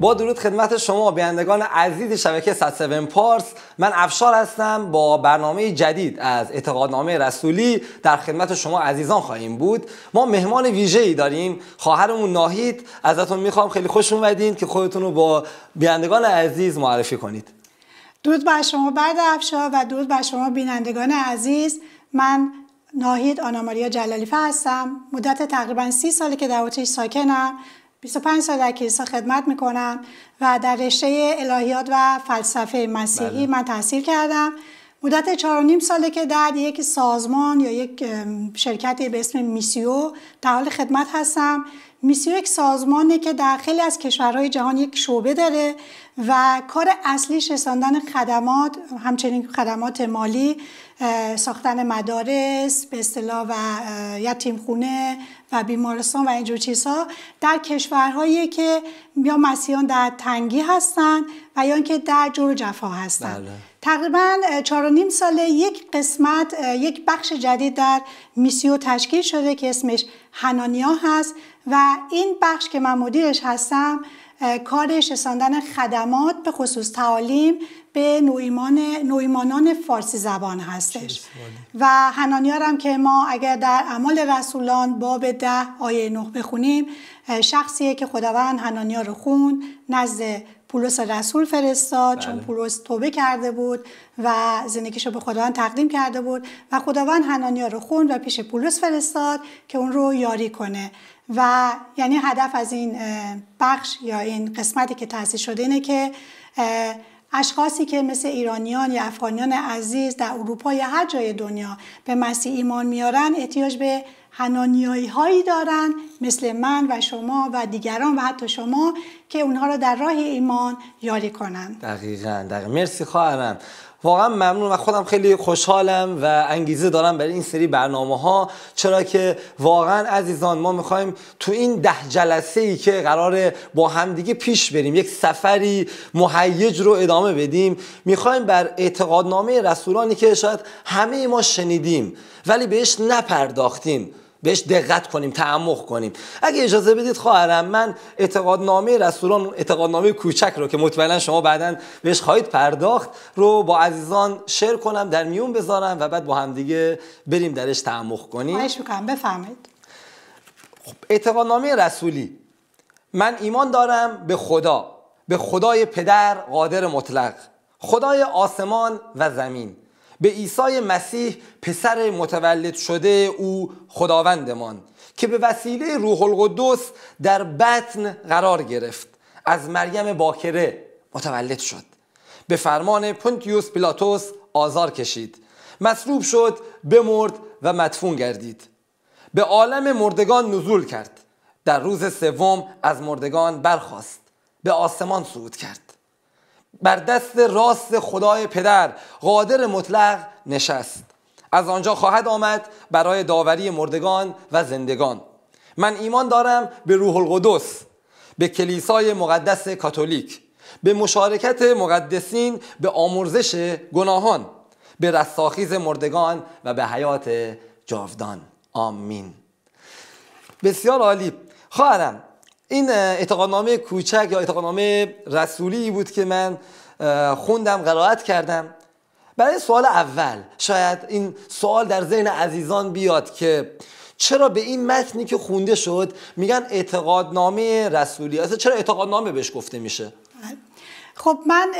با درود خدمت شما بینندگان عزیز شبکه 107 پارس من افشار هستم با برنامه جدید از اعتقادنامه رسولی در خدمت شما عزیزان خواهیم بود ما مهمان ویژه ای داریم خواهرمون ناهید ازتون میخوام خیلی خوش اومدین که خودتون رو با بینندگان عزیز معرفی کنید درود بر شما برد افشار و درود بر شما بینندگان عزیز من ناهید آناماریا جلالیفه هستم مدت تقریبا سی ساله که در ساکنم 25 سال در کلیسا خدمت میکنم و در رشته الهیات و فلسفه مسیحی بله. من تحصیل کردم مدت چهار نیم ساله که در یک سازمان یا یک شرکتی به اسم میسیو در حال خدمت هستم میسیو یک سازمانه که در خیلی از کشورهای جهان یک شعبه داره و کار اصلیش رساندن خدمات همچنین خدمات مالی ساختن مدارس به اصطلاح و خونه و بیمارستان و اینجور چیزها در کشورهایی که یا مسیحان در تنگی هستند و یا اینکه در جور جفا هستند بله. تقریبا چهار و نیم ساله یک قسمت یک بخش جدید در میسیو تشکیل شده که اسمش هنانیا هست و این بخش که من مدیرش هستم کارش رساندن خدمات به خصوص تعالیم به نویمان نویمانان فارسی زبان هستش و هنانیار هم که ما اگر در اعمال رسولان باب ده آیه نه بخونیم شخصیه که خداوند هنانیار رو خون نزد پولس رسول فرستاد چون بله. پولس توبه کرده بود و زندگیش رو به خداوند تقدیم کرده بود و خداوند هنانیا رو خون و پیش پولس فرستاد که اون رو یاری کنه و یعنی هدف از این بخش یا این قسمتی که تحصیل شده اینه که اشخاصی که مثل ایرانیان یا افغانیان عزیز در اروپا یا هر جای دنیا به مسیح ایمان میارن احتیاج به هنانیایی هایی دارن مثل من و شما و دیگران و حتی شما که اونها را در راه ایمان یاری کنند. دقیقا, دقیقا. مرسی خواهرم واقعا ممنون و خودم خیلی خوشحالم و انگیزه دارم برای این سری برنامه ها چرا که واقعا عزیزان ما میخوایم تو این ده جلسه ای که قرار با همدیگه پیش بریم یک سفری مهیج رو ادامه بدیم میخوایم بر اعتقادنامه رسولانی که شاید همه ما شنیدیم ولی بهش نپرداختیم بهش دقت کنیم تعمق کنیم اگه اجازه بدید خواهرم من اعتقادنامه رسولان اعتقادنامه کوچک رو که مطمئنا شما بعدا بهش خواهید پرداخت رو با عزیزان شیر کنم در میون بذارم و بعد با همدیگه بریم درش تعمق کنیم خواهش میکنم بفهمید خب، اعتقادنامه رسولی من ایمان دارم به خدا به خدای پدر قادر مطلق خدای آسمان و زمین به عیسی مسیح پسر متولد شده او خداوندمان که به وسیله روح القدس در بطن قرار گرفت از مریم باکره متولد شد به فرمان پونتیوس پیلاتوس آزار کشید مصلوب شد بمرد و مدفون گردید به عالم مردگان نزول کرد در روز سوم از مردگان برخاست به آسمان صعود کرد بر دست راست خدای پدر قادر مطلق نشست از آنجا خواهد آمد برای داوری مردگان و زندگان من ایمان دارم به روح القدس به کلیسای مقدس کاتولیک به مشارکت مقدسین به آمرزش گناهان به رستاخیز مردگان و به حیات جاودان آمین بسیار عالی خواهرم این اعتقادنامه کوچک یا اعتقادنامه رسولی بود که من خوندم قرائت کردم برای سوال اول شاید این سوال در ذهن عزیزان بیاد که چرا به این متنی که خونده شد میگن اعتقادنامه رسولی اصلا چرا اعتقادنامه بهش گفته میشه خب من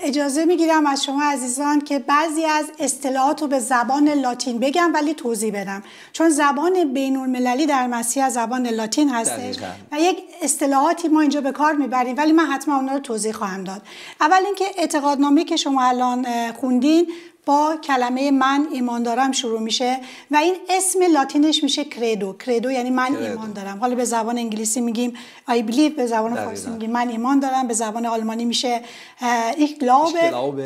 اجازه گیرم از شما عزیزان که بعضی از اصطلاحات رو به زبان لاتین بگم ولی توضیح بدم چون زبان بین المللی در مسیح زبان لاتین هستش و یک اصطلاحاتی ما اینجا به کار میبریم ولی من حتما اونا رو توضیح خواهم داد اول اینکه اعتقادنامه که شما الان خوندین با کلمه من ایمان دارم شروع میشه و این اسم لاتینش میشه کردو کردو یعنی من ایمان دارم حالا به زبان انگلیسی میگیم I believe به زبان فارسی میگیم من ایمان دارم به زبان آلمانی میشه ایک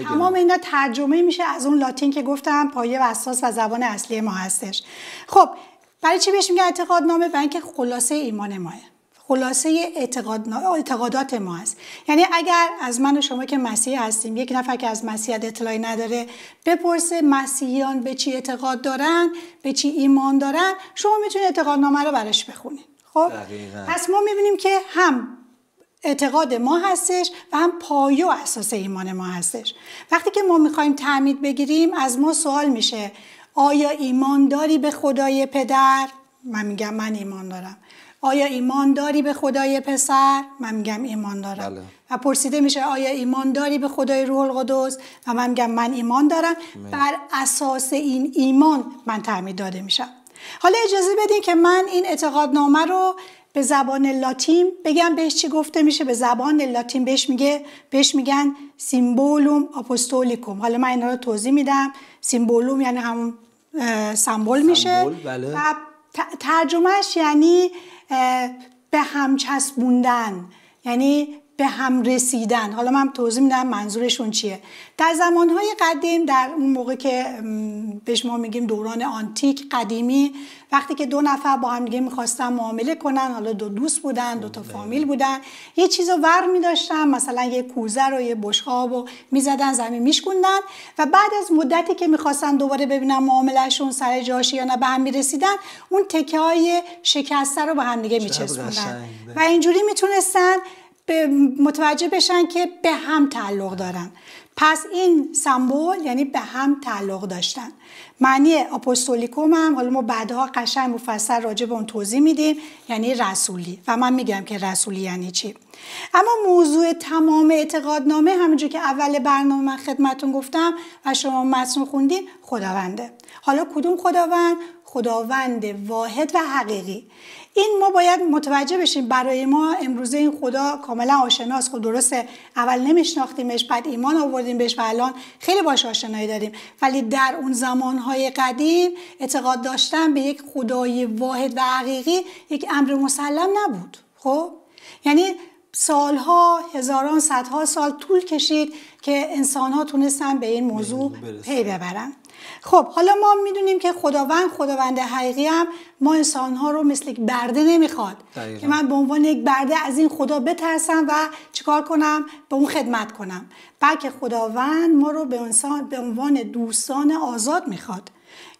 تمام اینا ترجمه میشه از اون لاتین که گفتم پایه و اساس و زبان اصلی ما هستش خب برای چی بهش میگه اعتقاد نامه برای اینکه خلاصه ایمان ماه خلاصه اعتقادات ما است یعنی اگر از من و شما که مسیح هستیم یک نفر که از مسیحیت اطلاعی نداره بپرسه مسیحیان به چی اعتقاد دارن به چی ایمان دارن شما میتونید اعتقادنامه رو براش بخونید خب پس ما میبینیم که هم اعتقاد ما هستش و هم پایه و اساس ایمان ما هستش وقتی که ما میخوایم تعمید بگیریم از ما سوال میشه آیا ایمان داری به خدای پدر؟ من میگم من ایمان دارم آیا ایمان داری به خدای پسر من میگم ایمان دارم بله. و پرسیده میشه آیا ایمان داری به خدای روح القدس و من میگم من ایمان دارم بر اساس این ایمان من تعمید داده میشم حالا اجازه بدین که من این اعتقادنامه رو به زبان لاتین بگم بهش چی گفته میشه به زبان لاتین بهش میگه بهش میگن سیمبولوم اپوستولیکوم حالا من این رو توضیح میدم سیمبولوم یعنی همون سمبل میشه بله. و ترجمهش یعنی به هم چسبوندن یعنی به هم رسیدن حالا من توضیح میدم منظورشون چیه در زمانهای قدیم در اون موقع که بهش ما میگیم دوران آنتیک قدیمی وقتی که دو نفر با هم دیگه میخواستن معامله کنن حالا دو دوست بودن دو تا بله. فامیل بودن یه چیز رو ور میداشتن مثلا یه کوزه رو یه بشخاب رو میزدن زمین میشکوندن و بعد از مدتی که میخواستن دوباره ببینن معاملهشون سر جاش یا نه به هم میرسیدن اون تکه های شکسته رو به هم دیگه میچسبوندن بله. و اینجوری میتونستن متوجه بشن که به هم تعلق دارن پس این سمبول یعنی به هم تعلق داشتن معنی اپوستولیکوم هم حالا ما بعدها قشنگ مفصل راجع به اون توضیح میدیم یعنی رسولی و من میگم که رسولی یعنی چی اما موضوع تمام اعتقادنامه همونجور که اول برنامه من خدمتون گفتم و شما متن خوندیم خداونده حالا کدوم خداوند خداوند واحد و حقیقی این ما باید متوجه بشیم برای ما امروزه این خدا کاملا آشناست خود خب درسته اول نمیشناختیمش بعد ایمان آوردیم بهش و الان خیلی باش آشنایی داریم ولی در اون زمانهای قدیم اعتقاد داشتن به یک خدای واحد و حقیقی یک امر مسلم نبود خب یعنی سالها هزاران صدها سال طول کشید که انسانها تونستن به این موضوع پی ببرن خب حالا ما میدونیم که خداوند خداوند حقیقی هم ما انسان ها رو مثل یک برده نمیخواد که من به عنوان یک برده از این خدا بترسم و چیکار کنم به اون خدمت کنم بلکه خداوند ما رو به انسان به عنوان دوستان آزاد میخواد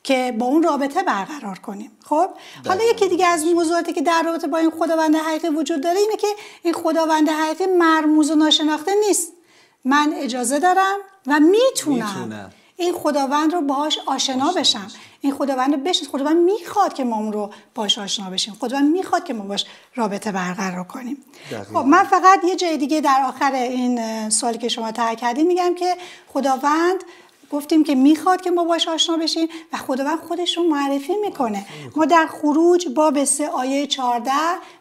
که با اون رابطه برقرار کنیم خب حالا یکی دیگه از موضوعاتی که در رابطه با این خداوند حقیقی وجود داره اینه که این خداوند حقیقی مرموز و ناشناخته نیست من اجازه دارم و میتونم. این خداوند رو باهاش آشنا بشم این خداوند رو خداوند میخواد که ما اون رو باش آشنا بشیم خداوند میخواد که ما باش رابطه برقرار کنیم خب من فقط یه جای دیگه در آخر این سوالی که شما طرح کردین میگم که خداوند گفتیم که میخواد که ما باش آشنا بشیم و خداوند خودش رو معرفی میکنه ما در خروج باب سه آیه 14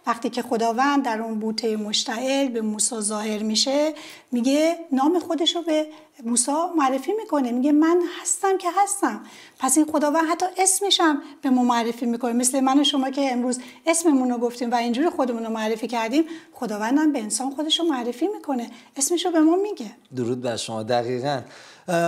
وقتی که خداوند در اون بوته مشتعل به موسی ظاهر میشه میگه نام خودش رو به موسا معرفی میکنه میگه من هستم که هستم پس این خداوند حتی اسمش هم به ما معرفی میکنه مثل من و شما که امروز اسممون رو گفتیم و اینجوری خودمون رو معرفی کردیم خداوند هم به انسان خودش رو معرفی میکنه اسمش رو به ما میگه درود بر شما دقیقا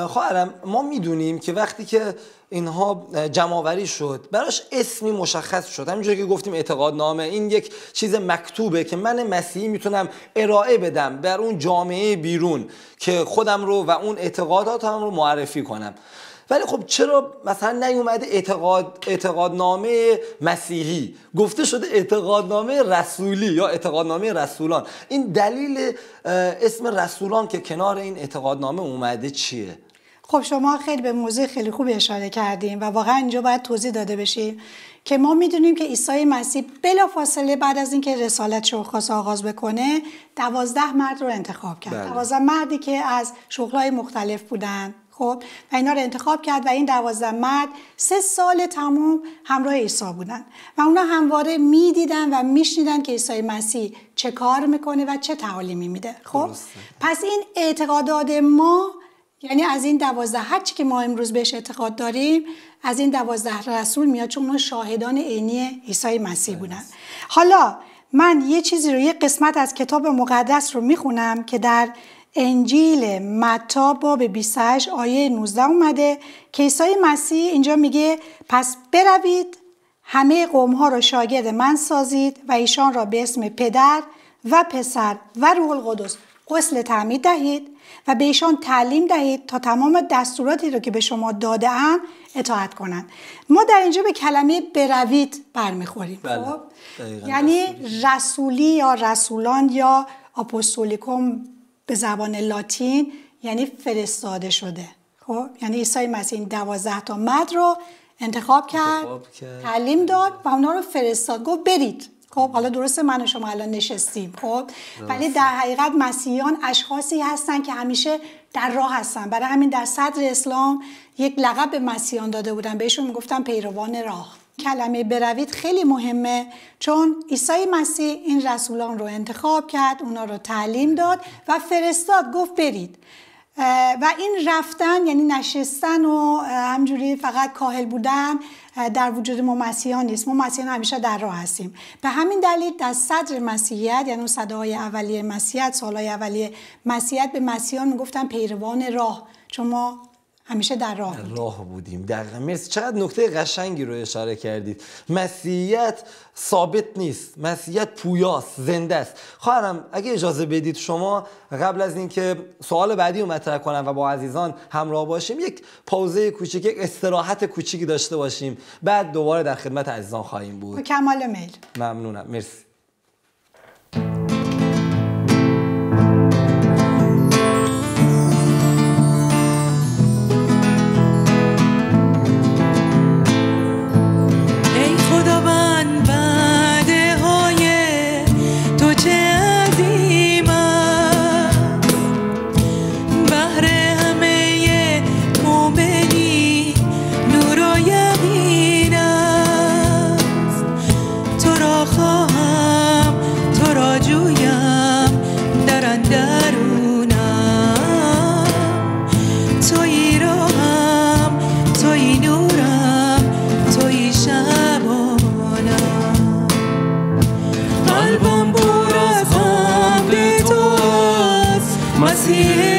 خواهرم خب ما میدونیم که وقتی که اینها جمعآوری شد براش اسمی مشخص شد همینجوری که گفتیم اعتقاد نامه این یک چیز مکتوبه که من مسیحی میتونم ارائه بدم بر اون جامعه بیرون که خودم رو و اون اعتقاداتم رو معرفی کنم ولی خب چرا مثلا نیومده اعتقاد اعتقادنامه مسیحی گفته شده اعتقادنامه رسولی یا اعتقادنامه رسولان این دلیل اسم رسولان که کنار این اعتقادنامه اومده چیه خب شما خیلی به موضوع خیلی خوب اشاره کردیم و واقعا اینجا باید توضیح داده بشیم که ما میدونیم که عیسی مسیح بلا فاصله بعد از اینکه رسالت رو خاص آغاز بکنه دوازده مرد رو انتخاب کرد بله. دوازده مردی که از شغلهای مختلف بودن خب و اینا رو انتخاب کرد و این دوازده مرد سه سال تمام همراه عیسی بودن و اونا همواره میدیدن و میشنیدن که عیسی مسیح چه کار میکنه و چه تعالیمی میده خب پس این اعتقادات ما یعنی از این دوازده هر که ما امروز بهش اعتقاد داریم از این دوازده رسول میاد چون اونا شاهدان عینی عیسی مسیح بودن حالا من یه چیزی رو یه قسمت از کتاب مقدس رو میخونم که در انجیل متا باب 28 آیه 19 اومده که عیسی مسیح اینجا میگه پس بروید همه قوم ها را شاگرد من سازید و ایشان را به اسم پدر و پسر و روح القدس غسل تعمید دهید و به ایشان تعلیم دهید تا تمام دستوراتی را که به شما داده ام اطاعت کنند ما در اینجا به کلمه بروید برمیخوریم بله. خب؟ یعنی رسولی یا رسولان یا اپوستولیکوم به زبان لاتین یعنی فرستاده شده خب یعنی عیسی مسیح این دوازده تا مد رو انتخاب کرد, تعلیم داد و اونا رو فرستاد گفت برید خب حالا درسته من و شما الان نشستیم خب ولی در حقیقت مسیحیان اشخاصی هستن که همیشه در راه هستن برای همین در صدر اسلام یک لقب به مسیحیان داده بودن بهشون میگفتن پیروان راه کلمه بروید خیلی مهمه چون عیسی مسیح این رسولان رو انتخاب کرد اونا رو تعلیم داد و فرستاد گفت برید و این رفتن یعنی نشستن و همجوری فقط کاهل بودن در وجود ما مسیحیان نیست ما مسیحیان همیشه در راه هستیم به همین دلیل در صدر مسیحیت یعنی صدای اولیه مسیحیت سالهای اولیه مسیحیت به مسیحان میگفتن پیروان راه چون ما همیشه در راه بودیم. راه بودیم دقیقا مرسی چقدر نکته قشنگی رو اشاره کردید مسیحیت ثابت نیست مسیحیت پویاست زنده است خواهرم اگه اجازه بدید شما قبل از اینکه سوال بعدی رو مطرح کنم و با عزیزان همراه باشیم یک پاوزه کوچیک یک استراحت کوچیکی داشته باشیم بعد دوباره در خدمت عزیزان خواهیم بود کمال میل ممنونم مرسی قلبم پر از حمد تو است مسیح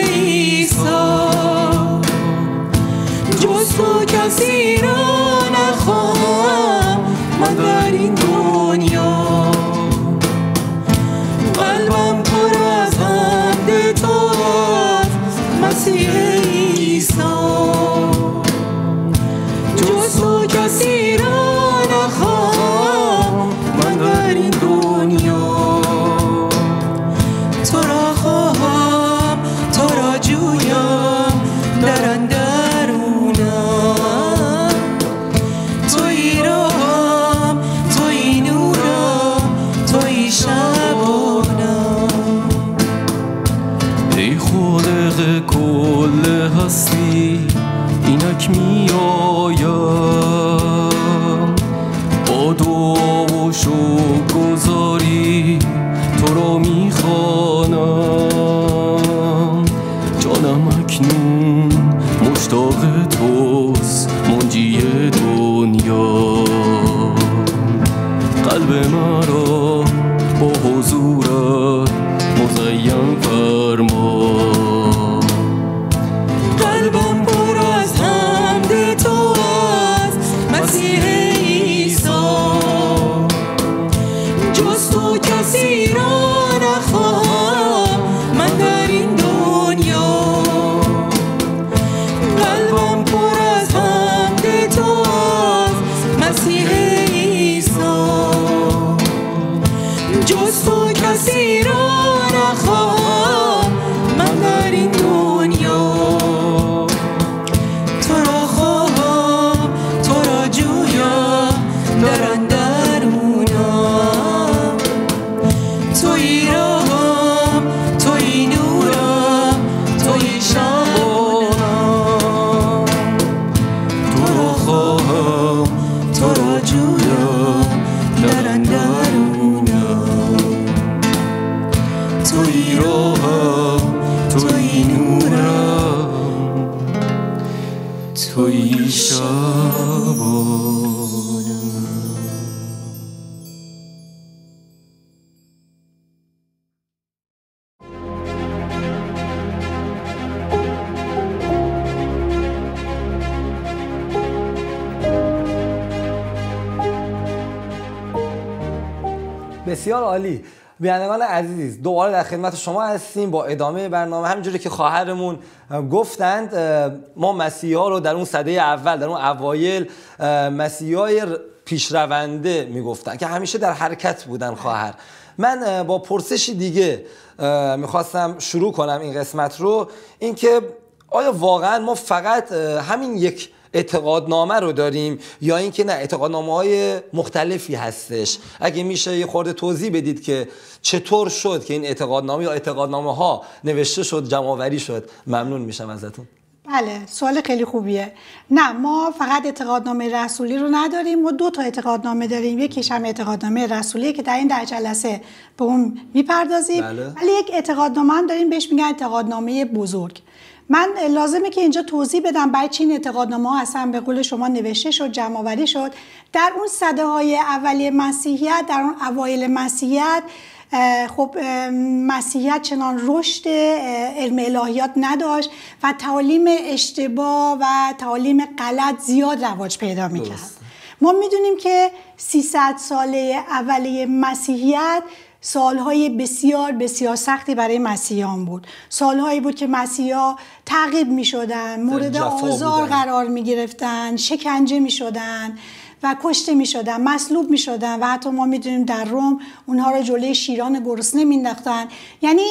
عالی بینندگان عزیز دوباره در خدمت شما هستیم با ادامه برنامه همینجوری که خواهرمون گفتند ما مسیحا رو در اون صده اول در اون اوایل مسیحای پیشرونده میگفتن که همیشه در حرکت بودن خواهر من با پرسشی دیگه میخواستم شروع کنم این قسمت رو اینکه آیا واقعا ما فقط همین یک اعتقادنامه رو داریم یا اینکه نه اعتقادنامه های مختلفی هستش اگه میشه یه خورده توضیح بدید که چطور شد که این اعتقادنامه یا اعتقادنامه ها نوشته شد جمعآوری شد ممنون میشم ازتون بله سوال خیلی خوبیه نه ما فقط اعتقادنامه رسولی رو نداریم ما دو تا اعتقادنامه داریم یکیش هم اعتقادنامه رسولیه که در این در جلسه به اون میپردازیم بله. ولی یک اعتقادنامه هم داریم بهش میگن اعتقادنامه بزرگ من لازمه که اینجا توضیح بدم برای چین اعتقادنامه ها اصلا به قول شما نوشته شد جمع آوری شد در اون صده های اولیه مسیحیت در اون اوایل مسیحیت خب مسیحیت چنان رشد علم الهیات نداشت و تعالیم اشتباه و تعالیم غلط زیاد رواج پیدا میکرد ما میدونیم که 300 ساله اولیه مسیحیت سالهای بسیار بسیار سختی برای مسیحیان بود سالهایی بود که مسیحا تعقیب می شدن مورد آزار قرار می گرفتن شکنجه می شدن و کشته می شدن مصلوب می شدن و حتی ما می دونیم در روم اونها را جلوی شیران گرسنه می یعنی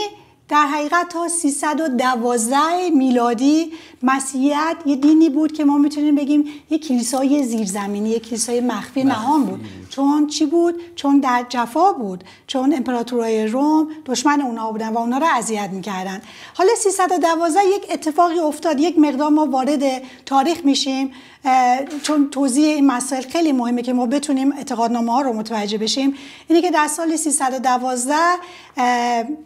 در حقیقت تا 312 میلادی مسیحیت یه دینی بود که ما میتونیم بگیم یه کلیسای زیرزمینی یه کلیسای مخفی نهان بود چون چی بود چون در جفا بود چون امپراتورای روم دشمن اونا بودن و اونا رو اذیت میکردن حالا 312 یک اتفاقی افتاد یک مقدار ما وارد تاریخ میشیم چون توضیح این مسائل خیلی مهمه که ما بتونیم اعتقادنامه ها رو متوجه بشیم اینه که در سال 312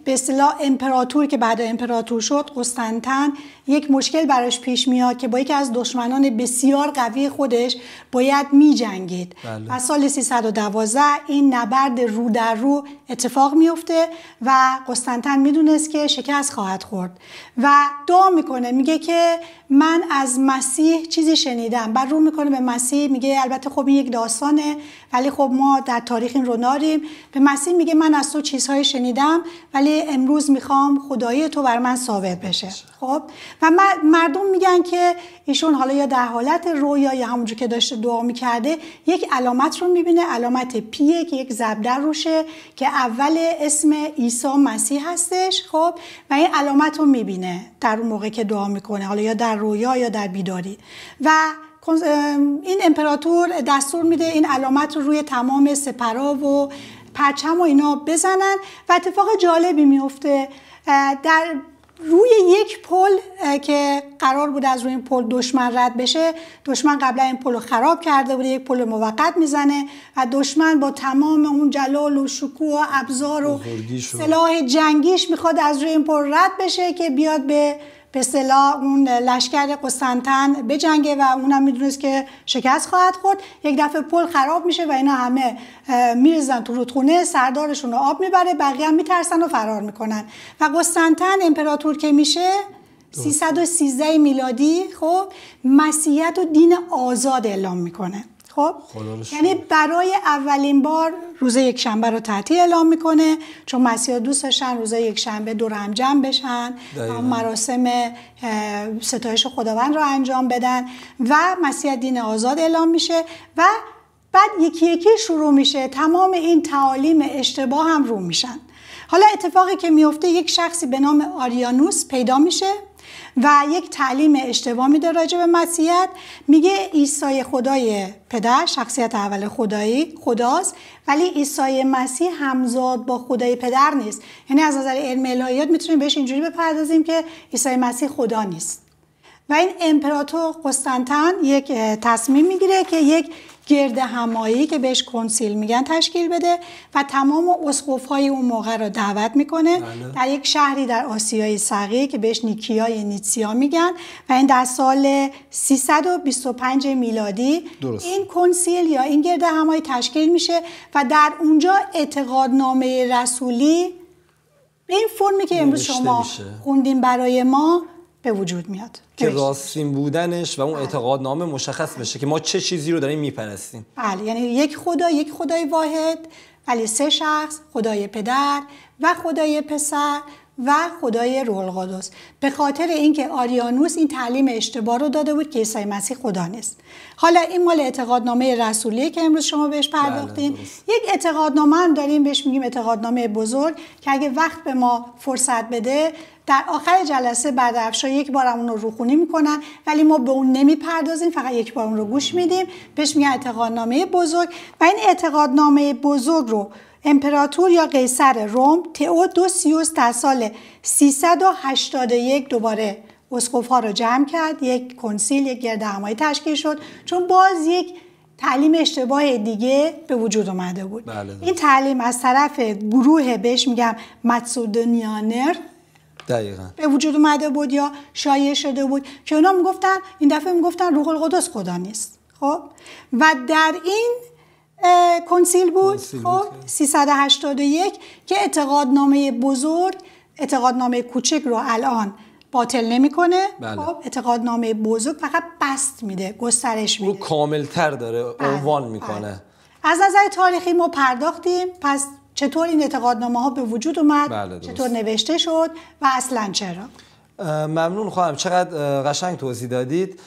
به اصطلاح امپراتور که بعد امپراتور شد قسطنطن یک مشکل برای پیش میاد که با یکی از دشمنان بسیار قوی خودش باید میجنگید بله. از سال 312 این نبرد رو در رو اتفاق میفته و قسطنطن میدونست که شکست خواهد خورد و دعا میکنه میگه که من از مسیح چیزی شنیدم بعد رو میکنه به مسیح میگه البته خب این یک داستانه ولی خب ما در تاریخ این رو ناریم به مسیح میگه من از تو چیزهایی شنیدم ولی امروز میخوام خدایی تو بر من ثابت بشه خب و مردم میگن که ایشون حالا یا در حالت رویا یا همونجور که داشته دعا میکرده یک علامت رو میبینه علامت پیه که یک زبدر روشه که اول اسم عیسی مسیح هستش خب و این علامت رو میبینه در اون موقع که دعا میکنه حالا یا در رویا یا در بیداری و این امپراتور دستور میده این علامت رو روی تمام سپرا و پرچم و اینا بزنن و اتفاق جالبی میفته در روی یک پل که قرار بود از روی این پل دشمن رد بشه دشمن قبلا این پل رو خراب کرده بوده یک پل موقت میزنه و دشمن با تمام اون جلال و شکوه و ابزار و سلاح جنگیش میخواد از روی این پل رد بشه که بیاد به به اصطلاح اون لشکر قسطنطن بجنگه و اونم میدونست که شکست خواهد خورد یک دفعه پل خراب میشه و اینا همه میرزن تو رودخونه سردارشون رو آب میبره بقیه هم میترسن و فرار میکنن و قسطنطن امپراتور که میشه 313 میلادی خب مسیحیت و دین آزاد اعلام میکنه خب یعنی برای اولین بار روز یکشنبه رو تعطیل اعلام میکنه چون مسیحا دوست داشتن روز یکشنبه دور هم جمع بشن مراسم ستایش خداوند رو انجام بدن و مسیح دین آزاد اعلام میشه و بعد یکی یکی شروع میشه تمام این تعالیم اشتباه هم رو میشن حالا اتفاقی که میفته یک شخصی به نام آریانوس پیدا میشه و یک تعلیم اشتباه میده راجع به مسیحیت میگه عیسی خدای پدر شخصیت اول خدایی خداست ولی عیسی مسیح همزاد با خدای پدر نیست یعنی از نظر علم الهیات میتونیم بهش اینجوری بپردازیم که عیسی مسیح خدا نیست و این امپراتور قسطنطن یک تصمیم میگیره که یک گرد همایی که بهش کنسیل میگن تشکیل بده و تمام اسقف های اون موقع را دعوت میکنه بله. در یک شهری در آسیای صغیر که بهش نیکیای نیتسیا میگن و این در سال 325 میلادی این کنسیل یا این گرد همایی تشکیل میشه و در اونجا اعتقادنامه رسولی این فرمی که امروز شما خوندین برای ما به وجود میاد که راستین بودنش و اون بله. اعتقاد نامه مشخص بشه که ما چه چیزی رو داریم میپرستیم بله یعنی یک خدا یک خدای واحد ولی سه شخص خدای پدر و خدای پسر و خدای روح به خاطر اینکه آریانوس این تعلیم اشتباه رو داده بود که عیسی مسیح خدا نیست حالا این مال اعتقادنامه رسولیه که امروز شما بهش پرداختین بله، یک اعتقادنامه هم داریم بهش میگیم اعتقادنامه بزرگ که اگه وقت به ما فرصت بده در آخر جلسه بعد افشا یک بار اون رو روخونی میکنن ولی ما به اون نمیپردازیم فقط یک بار اون رو گوش میدیم بهش میگن اعتقادنامه بزرگ و این اعتقادنامه بزرگ رو امپراتور یا قیصر روم تئودوسیوس در سال 381 دوباره اسقف ها رو جمع کرد یک کنسیل یک گرد همایی تشکیل شد چون باز یک تعلیم اشتباه دیگه به وجود اومده بود بله، این تعلیم از طرف گروه بهش میگم متسودونیانر دقیقا به وجود اومده بود یا شایع شده بود که اونا میگفتن این دفعه میگفتن روح القدس خدا نیست خب و در این کنسیل بود خب 381 که اعتقادنامه بزرگ اعتقادنامه کوچک رو الان باطل نمیکنه بله. خب اعتقادنامه بزرگ فقط بست میده گسترش میده کامل تر داره بله. عنوان میکنه بله. از نظر تاریخی ما پرداختیم پس چطور این اعتقادنامه ها به وجود اومد بله، چطور نوشته شد و اصلا چرا ممنون خواهم چقدر قشنگ توضیح دادید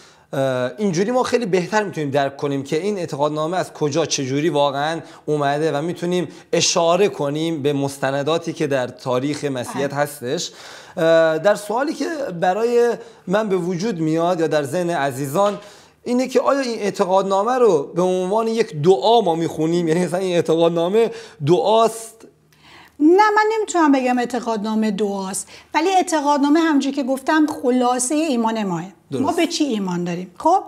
اینجوری ما خیلی بهتر میتونیم درک کنیم که این اعتقادنامه از کجا چجوری واقعا اومده و میتونیم اشاره کنیم به مستنداتی که در تاریخ مسیحیت بله. هستش در سوالی که برای من به وجود میاد یا در ذهن عزیزان اینه که آیا این اعتقادنامه رو به عنوان یک دعا ما میخونیم یعنی مثلا این اعتقادنامه دعاست نه من نمیتونم بگم اعتقادنامه دعاست ولی اعتقادنامه همجوری که گفتم خلاصه ایمان ماه درست. ما به چی ایمان داریم خب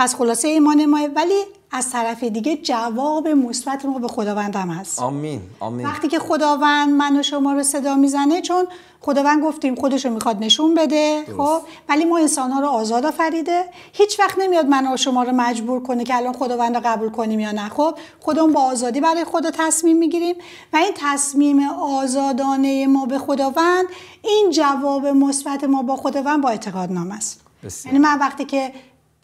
پس خلاصه ایمان ما ولی از طرف دیگه جواب مثبت ما به هم هست آمین آمین وقتی که خداوند من و شما رو صدا میزنه چون خداوند گفتیم خودش رو میخواد نشون بده خب ولی ما انسان ها رو آزاد آفریده هیچ وقت نمیاد من و شما رو مجبور کنه که الان خداوند رو قبول کنیم یا نه خب خودمون با آزادی برای خدا تصمیم میگیریم و این تصمیم آزادانه ما به خداوند این جواب مثبت ما با خداوند با اعتقاد نام است یعنی من وقتی که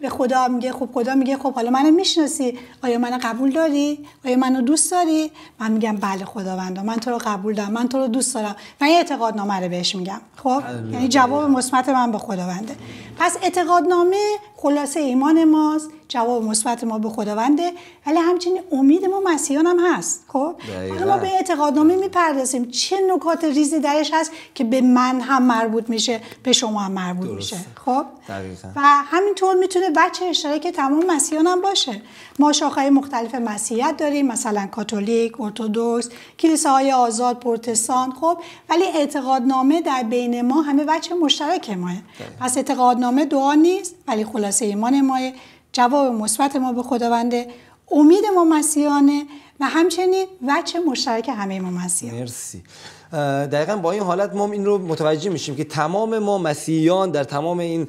به خدا میگه خب خدا میگه خب حالا منو میشناسی آیا منو قبول داری آیا منو دوست داری من میگم بله خداوند من تو رو قبول دارم من تو رو دوست دارم و این اعتقاد نامه رو بهش میگم خب بله، بله، یعنی بله. جواب مثبت من به خداونده پس اعتقاد نامه خلاصه ایمان ماست جواب مثبت ما به خداونده ولی همچنین امید ما مسیحان هم هست خب ما به اعتقادنامه میپردازیم چه نکات ریزی درش هست که به من هم مربوط میشه به شما هم مربوط میشه خب و همینطور میتونه میتونه بچه اشتراک تمام مسیحان هم باشه ما های مختلف مسیحیت داریم مثلا کاتولیک ارتودکس کلیساهای آزاد پروتستان خب ولی اعتقادنامه در بین ما همه بچه مشترک ماه بله. پس اعتقادنامه دعا نیست ولی خلاصه ایمان ما، جواب مثبت ما به خداونده امید ما مسیحانه و همچنین وچه مشترک همه ما مسیحان مرسی دقیقا با این حالت ما این رو متوجه میشیم که تمام ما مسیحیان در تمام این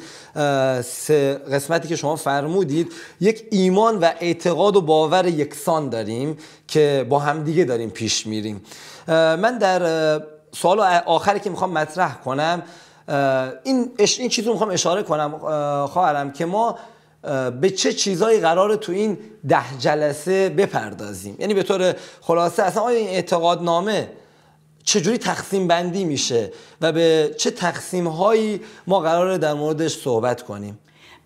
سه قسمتی که شما فرمودید یک ایمان و اعتقاد و باور یکسان داریم که با همدیگه داریم پیش میریم من در سوال آخری که میخوام مطرح کنم این, این چیز رو میخوام اشاره کنم خواهرم که ما به چه چیزایی قرار تو این ده جلسه بپردازیم یعنی به طور خلاصه اصلا آیا این اعتقادنامه چجوری تقسیم بندی میشه و به چه تقسیم هایی ما قرار در موردش صحبت کنیم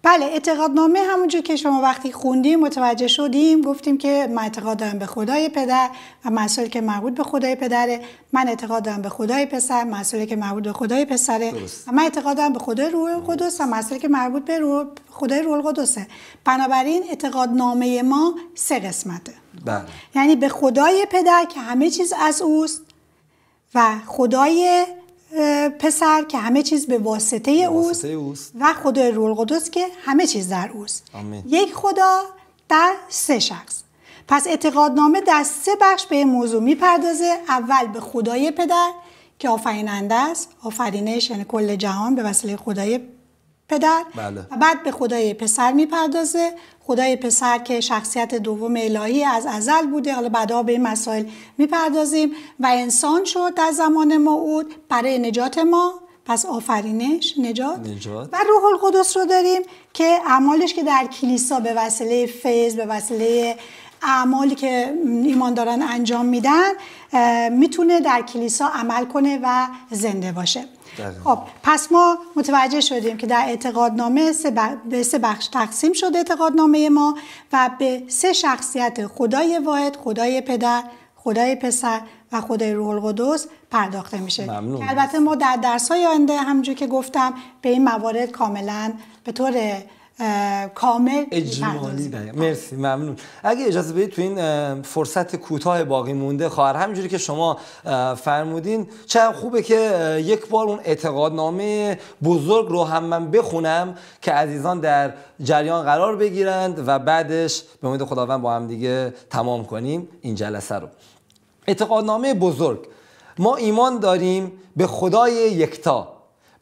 بله اعتقادنامه همونجور که شما وقتی خوندیم متوجه شدیم گفتیم که من اعتقاد دارم به خدای پدر و مسئله که مربوط به خدای پدره من اعتقاد دارم به خدای پسر مسئله که مربوط به خدای پسره و من اعتقاد دارم به خدای روح القدس و مسئله که مربوط به روح خدای روح القدسه بنابراین اعتقادنامه ما سه قسمته بله. یعنی به خدای پدر که همه چیز از اوست و خدای پسر که همه چیز به واسطه, به اوست, و خدای رول قدس که همه چیز در اوست یک خدا در سه شخص پس اعتقادنامه در سه بخش به این موضوع میپردازه اول به خدای پدر که آفریننده است آفرینش یعنی کل جهان به وسیله خدای پدر بله. و بعد به خدای پسر میپردازه خدای پسر که شخصیت دوم الهی از ازل بوده حالا بعدا به این مسائل میپردازیم و انسان شد در زمان موعود برای نجات ما پس آفرینش نجات, و روح القدس رو داریم که اعمالش که در کلیسا به وسیله فیض به وسیله اعمالی که ایمان دارن انجام میدن میتونه در کلیسا عمل کنه و زنده باشه خب پس ما متوجه شدیم که در اعتقادنامه به سه بخش تقسیم شده اعتقادنامه ما و به سه شخصیت خدای واحد خدای پدر خدای پسر و خدای روح القدس پرداخته میشه ممنون. البته ما در درس های آینده همجور که گفتم به این موارد کاملا به طور کامل اجمالی بله. مرسی ممنون اگه اجازه بدید تو این فرصت کوتاه باقی مونده خواهر همینجوری که شما فرمودین چه خوبه که یک بار اون اعتقادنامه بزرگ رو هم من بخونم که عزیزان در جریان قرار بگیرند و بعدش به امید خداوند با هم دیگه تمام کنیم این جلسه رو اعتقادنامه بزرگ ما ایمان داریم به خدای یکتا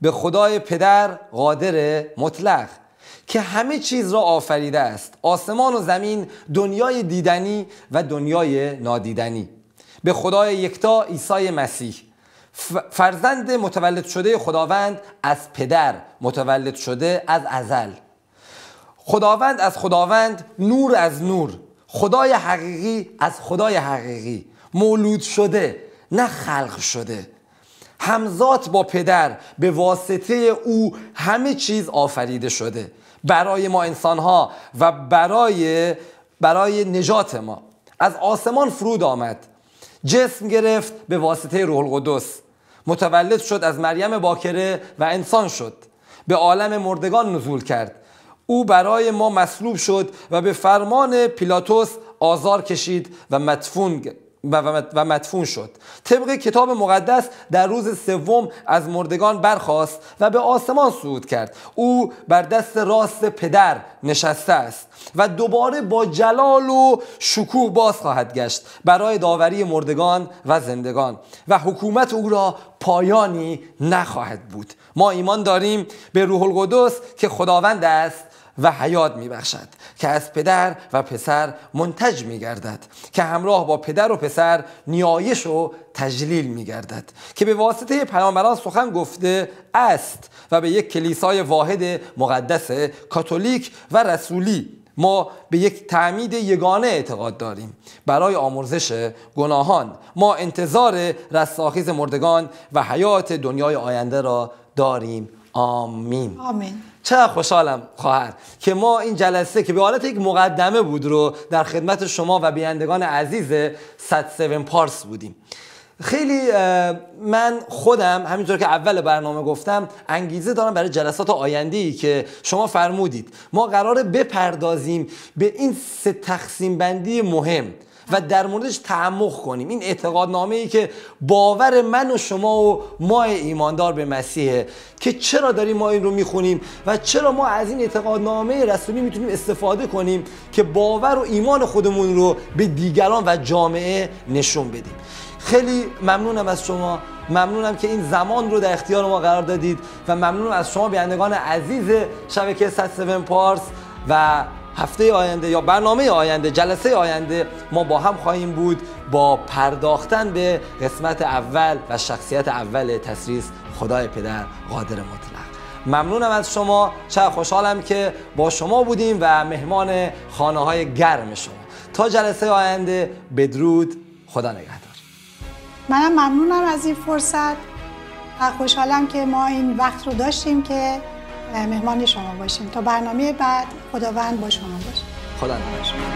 به خدای پدر قادر مطلق که همه چیز را آفریده است آسمان و زمین دنیای دیدنی و دنیای نادیدنی به خدای یکتا عیسی مسیح فرزند متولد شده خداوند از پدر متولد شده از ازل خداوند از خداوند نور از نور خدای حقیقی از خدای حقیقی مولود شده نه خلق شده همزاد با پدر به واسطه او همه چیز آفریده شده برای ما انسان ها و برای برای نجات ما از آسمان فرود آمد جسم گرفت به واسطه روح القدس متولد شد از مریم باکره و انسان شد به عالم مردگان نزول کرد او برای ما مصلوب شد و به فرمان پیلاتوس آزار کشید و مدفون و مدفون شد طبق کتاب مقدس در روز سوم از مردگان برخاست و به آسمان صعود کرد او بر دست راست پدر نشسته است و دوباره با جلال و شکوه باز خواهد گشت برای داوری مردگان و زندگان و حکومت او را پایانی نخواهد بود ما ایمان داریم به روح القدس که خداوند است و حیات بخشد که از پدر و پسر منتج می گردد که همراه با پدر و پسر نیایش و تجلیل می گردد که به واسطه پیامبران سخن گفته است و به یک کلیسای واحد مقدس کاتولیک و رسولی ما به یک تعمید یگانه اعتقاد داریم برای آمرزش گناهان ما انتظار رستاخیز مردگان و حیات دنیای آینده را داریم آمین آمین چه خوشحالم خواهر که ما این جلسه که به حالت یک مقدمه بود رو در خدمت شما و بینندگان عزیز 107 پارس بودیم خیلی من خودم همینطور که اول برنامه گفتم انگیزه دارم برای جلسات آینده ای که شما فرمودید ما قرار بپردازیم به این سه تقسیم بندی مهم و در موردش تعمق کنیم این اعتقادنامه ای که باور من و شما و ما ایماندار به مسیحه که چرا داریم ما این رو میخونیم و چرا ما از این اعتقادنامه رسولی میتونیم استفاده کنیم که باور و ایمان خودمون رو به دیگران و جامعه نشون بدیم خیلی ممنونم از شما ممنونم که این زمان رو در اختیار ما قرار دادید و ممنونم از شما بینندگان عزیز شبکه 107 پارس و هفته آینده یا برنامه آینده جلسه آینده ما با هم خواهیم بود با پرداختن به قسمت اول و شخصیت اول تسریس خدای پدر قادر مطلق ممنونم از شما چه خوشحالم که با شما بودیم و مهمان خانه های گرم شما تا جلسه آینده بدرود خدا نگهدار منم ممنونم از این فرصت و خوشحالم که ما این وقت رو داشتیم که مهمان شما باشیم تا برنامه بعد خداوند با شما باشه خدا